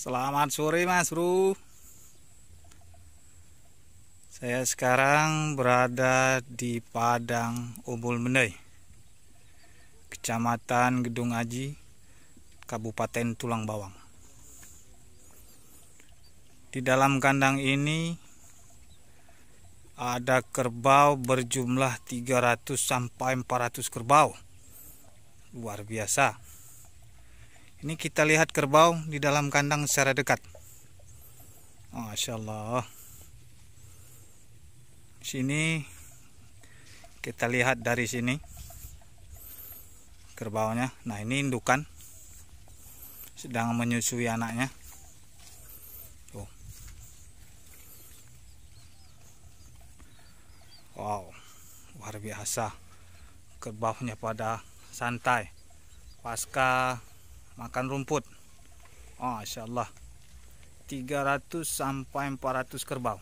Selamat sore Mas Bro. Saya sekarang berada di Padang Umbul Menai, Kecamatan Gedung Aji, Kabupaten Tulang Bawang. Di dalam kandang ini ada kerbau berjumlah 300 sampai 400 kerbau. Luar biasa. Ini kita lihat kerbau di dalam kandang secara dekat. Masya Allah. Sini kita lihat dari sini kerbaunya. Nah ini indukan sedang menyusui anaknya. Tuh. Wow, luar biasa kerbaunya pada santai pasca makan rumput oh, Allah 300 sampai 400 kerbau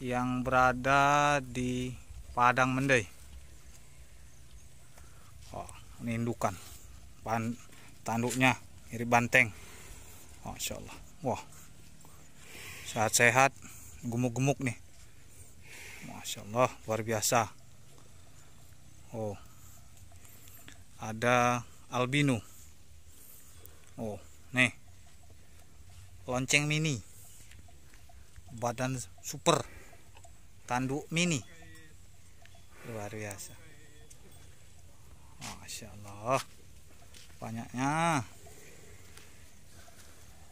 yang berada di padang mendai oh, ini indukan Pan, tanduknya mirip banteng oh, Allah wah sehat-sehat gemuk-gemuk nih Masya Allah luar biasa Oh, ada albino oh nih lonceng mini badan super tanduk mini luar biasa Masya Allah banyaknya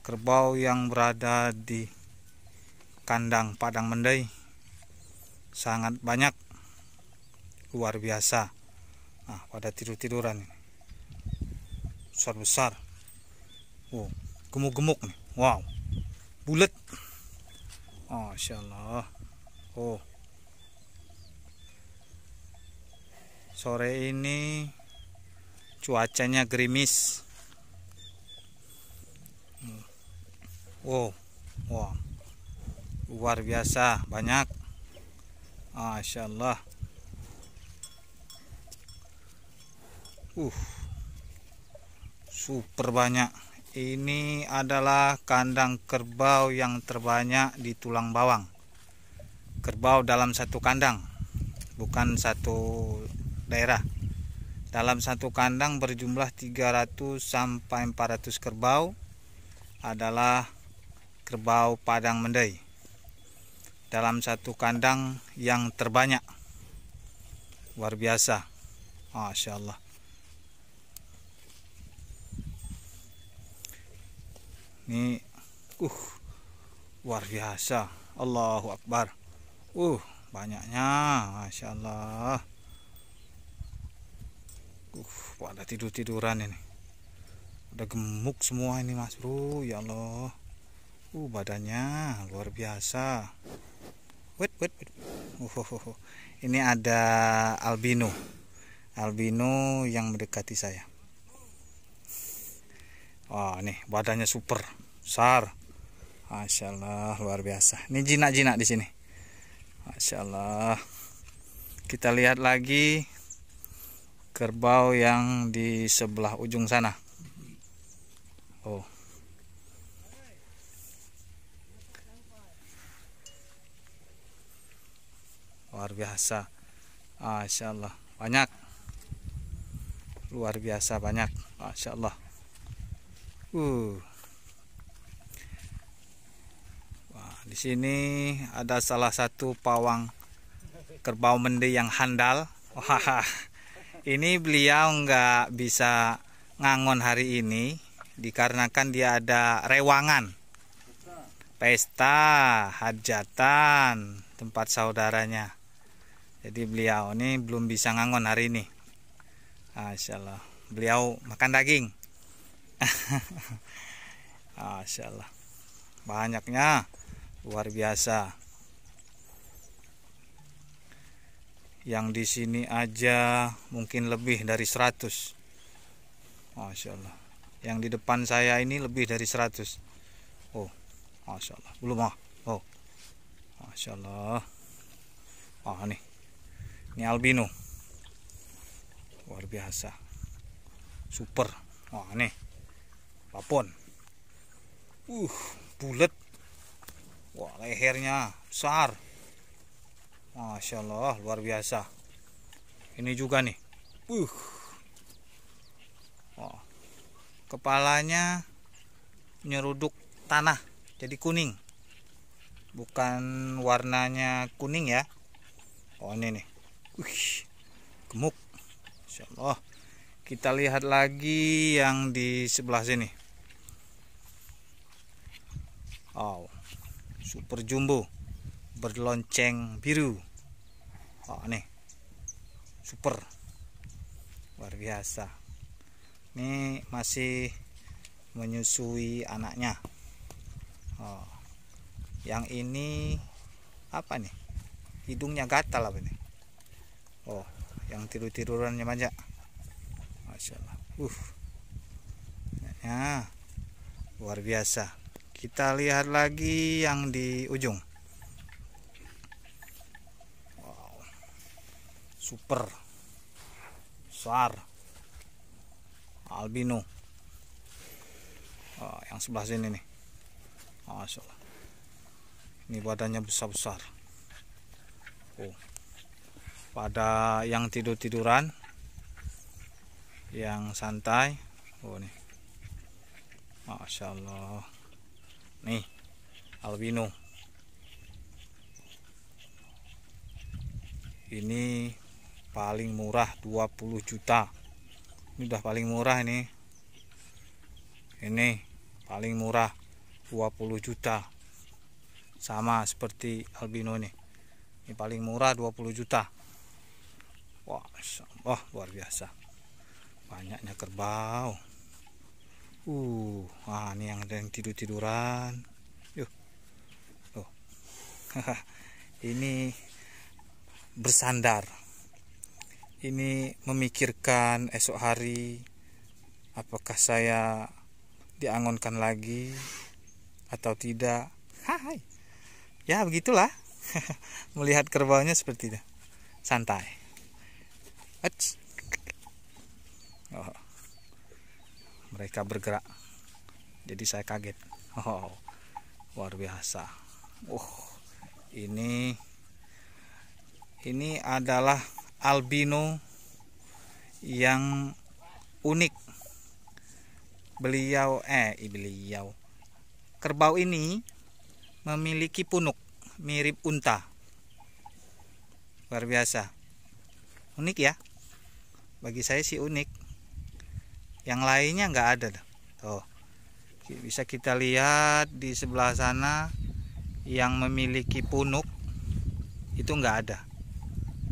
kerbau yang berada di kandang padang mendai sangat banyak luar biasa nah pada tidur-tiduran ini besar-besar wow oh, gemuk-gemuk nih wow bulat oh, Allah oh sore ini cuacanya gerimis wow oh, wow luar biasa banyak Masya Allah uh super banyak ini adalah kandang kerbau yang terbanyak di tulang bawang kerbau dalam satu kandang bukan satu daerah dalam satu kandang berjumlah 300 sampai 400 kerbau adalah kerbau padang mendai dalam satu kandang yang terbanyak luar biasa Masya Allah ini uh luar biasa Allahu Akbar uh banyaknya Masya Allah uh pada tidur-tiduran ini udah gemuk semua ini mas bro ya Allah uh badannya luar biasa wait wait, wait. Uh, uh, uh, uh. ini ada albino albino yang mendekati saya Wah nih badannya super besar. Masya Allah luar biasa. Ini jinak-jinak di sini. Masya Allah. Kita lihat lagi kerbau yang di sebelah ujung sana. Oh. Luar biasa. Masya Allah banyak. Luar biasa banyak. Masya Allah. Uh. Wah, di sini ada salah satu pawang kerbau mende yang handal. Wah, ini beliau nggak bisa ngangon hari ini dikarenakan dia ada rewangan. Pesta, hajatan, tempat saudaranya. Jadi beliau ini belum bisa ngangon hari ini. Masya Beliau makan daging. Masya Allah banyaknya luar biasa yang di sini aja mungkin lebih dari 100 Masya Allah yang di depan saya ini lebih dari 100 oh Masya Allah belum ah oh Masya Allah ah, nih ini albino luar biasa super wah nih Papon, Uh, bulat. Wah, lehernya besar. Masya Allah, luar biasa. Ini juga nih. Uh. Oh. Kepalanya nyeruduk tanah, jadi kuning. Bukan warnanya kuning ya. Oh, ini nih. uh, gemuk. Masya kita lihat lagi yang di sebelah sini wow super jumbo berlonceng biru oh nih super luar biasa ini masih menyusui anaknya oh yang ini apa nih hidungnya gatal apa nih oh yang tidur-tidurannya manja Masya Allah uh. ya luar biasa kita lihat lagi yang di ujung wow. super besar albino oh, yang sebelah sini nih Masya Allah ini badannya besar-besar oh. pada yang tidur-tiduran yang santai oh nih Masya Allah nih albino ini paling murah 20 juta ini udah paling murah ini ini paling murah 20 juta sama seperti albino nih ini paling murah 20 juta wah oh, luar biasa banyaknya kerbau uh wah ini yang ada yang tidur tiduran yuk tuh ini bersandar ini memikirkan esok hari apakah saya diangonkan lagi atau tidak hai ya begitulah melihat kerbaunya seperti itu santai Ats oh. mereka bergerak jadi saya kaget oh, luar biasa uh ini ini adalah albino yang unik beliau eh beliau kerbau ini memiliki punuk mirip unta luar biasa unik ya bagi saya sih unik yang lainnya nggak ada tuh bisa kita lihat di sebelah sana yang memiliki punuk itu nggak ada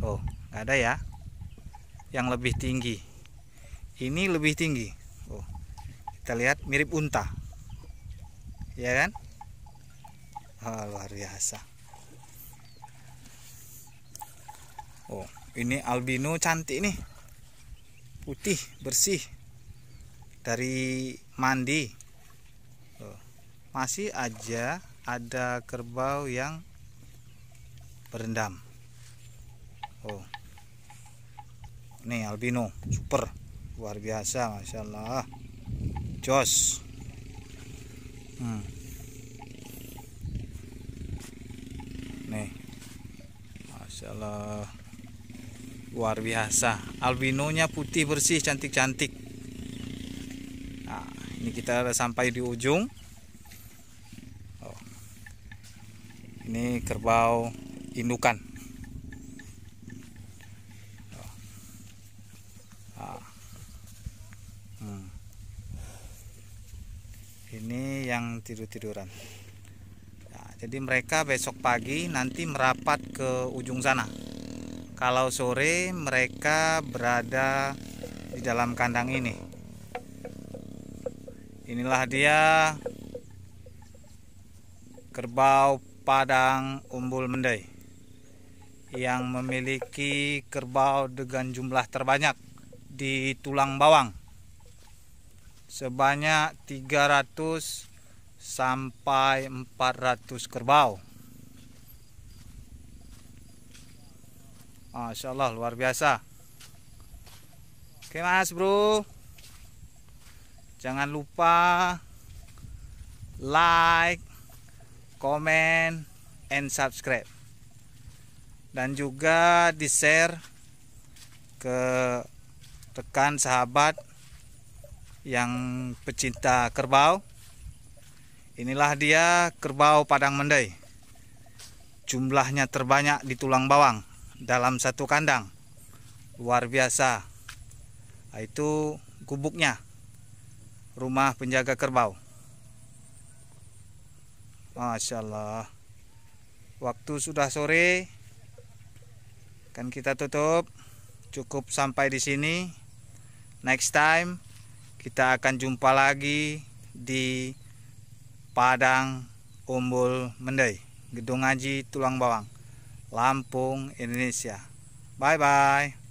oh nggak ada ya yang lebih tinggi ini lebih tinggi oh kita lihat mirip unta ya kan oh, luar biasa oh ini albino cantik nih putih bersih dari mandi masih aja ada kerbau yang berendam oh nih albino super luar biasa masya Allah jos hmm. nih masya Allah luar biasa albinonya putih bersih cantik cantik kita sampai di ujung oh. ini kerbau indukan oh. ah. hmm. ini yang tidur-tiduran nah, jadi mereka besok pagi nanti merapat ke ujung sana kalau sore mereka berada di dalam kandang ini inilah dia kerbau padang umbul mendai yang memiliki kerbau dengan jumlah terbanyak di tulang bawang sebanyak 300 sampai 400 kerbau Masya Allah luar biasa Oke mas bro jangan lupa like comment and subscribe dan juga di share ke rekan sahabat yang pecinta kerbau inilah dia kerbau padang mendai jumlahnya terbanyak di tulang bawang dalam satu kandang luar biasa itu gubuknya rumah penjaga kerbau Masya Allah waktu sudah sore kan kita tutup cukup sampai di sini next time kita akan jumpa lagi di Padang Umbul Mendai Gedung Haji Tulang Bawang Lampung Indonesia bye bye